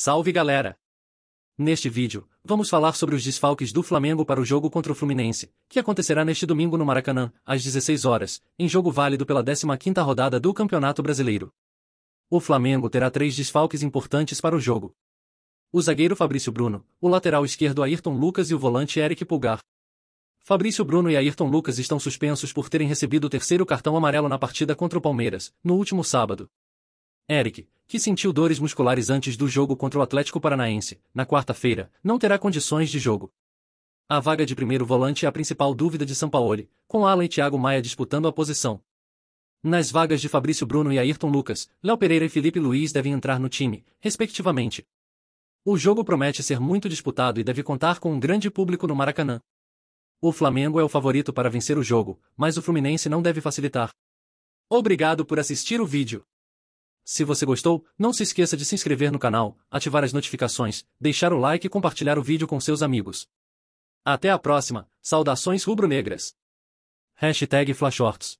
Salve galera! Neste vídeo, vamos falar sobre os desfalques do Flamengo para o jogo contra o Fluminense, que acontecerá neste domingo no Maracanã, às 16 horas, em jogo válido pela 15ª rodada do Campeonato Brasileiro. O Flamengo terá três desfalques importantes para o jogo. O zagueiro Fabrício Bruno, o lateral esquerdo Ayrton Lucas e o volante Eric Pulgar. Fabrício Bruno e Ayrton Lucas estão suspensos por terem recebido o terceiro cartão amarelo na partida contra o Palmeiras, no último sábado. Eric, que sentiu dores musculares antes do jogo contra o Atlético Paranaense, na quarta-feira, não terá condições de jogo. A vaga de primeiro volante é a principal dúvida de São Paulo, com Alan e Thiago Maia disputando a posição. Nas vagas de Fabrício Bruno e Ayrton Lucas, Léo Pereira e Felipe Luiz devem entrar no time, respectivamente. O jogo promete ser muito disputado e deve contar com um grande público no Maracanã. O Flamengo é o favorito para vencer o jogo, mas o Fluminense não deve facilitar. Obrigado por assistir o vídeo. Se você gostou, não se esqueça de se inscrever no canal, ativar as notificações, deixar o like e compartilhar o vídeo com seus amigos. Até a próxima, saudações rubro-negras. Flashorts